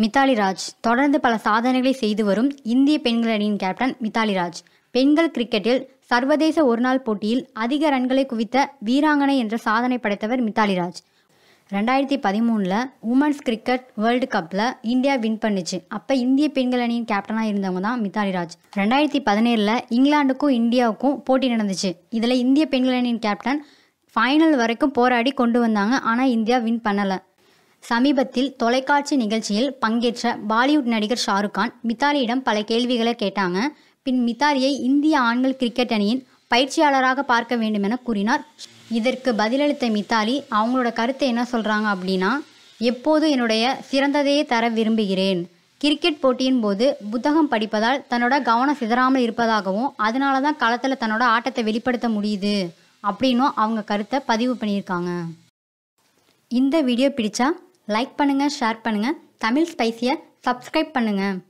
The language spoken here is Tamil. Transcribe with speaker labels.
Speaker 1: மித்தாலி ராஜ் தொடர்ந்து பல சாதனைகளை செய்து வரும் இந்திய பெண்கள் அணியின் கேப்டன் மித்தாலி ராஜ் பெண்கள் கிரிக்கெட்டில் சர்வதேச ஒருநாள் போட்டியில் அதிக ரன்களை குவித்த வீராங்கனை என்ற சாதனை படைத்தவர் மித்தாலி ராஜ் ரெண்டாயிரத்தி பதிமூணில் உமன்ஸ் கிரிக்கெட் வேர்ல்டு கப்பில் இந்தியா வின் பண்ணிச்சு அப்போ இந்திய பெண்கள் அணியின் கேப்டனாக இருந்தவங்க தான் மித்தாலி ராஜ் ரெண்டாயிரத்தி பதினேழில் இங்கிலாந்துக்கும் இந்தியாவுக்கும் போட்டி நடந்துச்சு இதில் இந்திய பெண்கள் அணியின் கேப்டன் ஃபைனல் வரைக்கும் போராடி கொண்டு வந்தாங்க ஆனால் இந்தியா வின் பண்ணலை சமீபத்தில் தொலைக்காட்சி நிகழ்ச்சியில் பங்கேற்ற பாலிவுட் நடிகர் ஷாருக் கான் மித்தாலியிடம் பல கேள்விகளை கேட்டாங்க பின் மித்தாலியை இந்திய ஆண்கள் கிரிக்கெட் அணியின் பயிற்சியாளராக பார்க்க வேண்டும் என கூறினார் இதற்கு பதிலளித்த மித்தாலி அவங்களோட கருத்தை என்ன சொல்கிறாங்க அப்படின்னா எப்போது என்னுடைய சிறந்ததையே தர விரும்புகிறேன் கிரிக்கெட் போட்டியின் போது புத்தகம் படிப்பதால் தன்னோட கவனம் சிதறாமல் இருப்பதாகவும் அதனால தான் களத்தில் தன்னோட ஆட்டத்தை வெளிப்படுத்த முடியுது அப்படின்னும் அவங்க கருத்தை பதிவு பண்ணியிருக்காங்க இந்த வீடியோ பிடிச்சா லைக் பண்ணுங்கள் ஷேர் பண்ணுங்கள் தமிழ் ஸ்பைஸியை சப்ஸ்கிரைப் பண்ணுங்கள்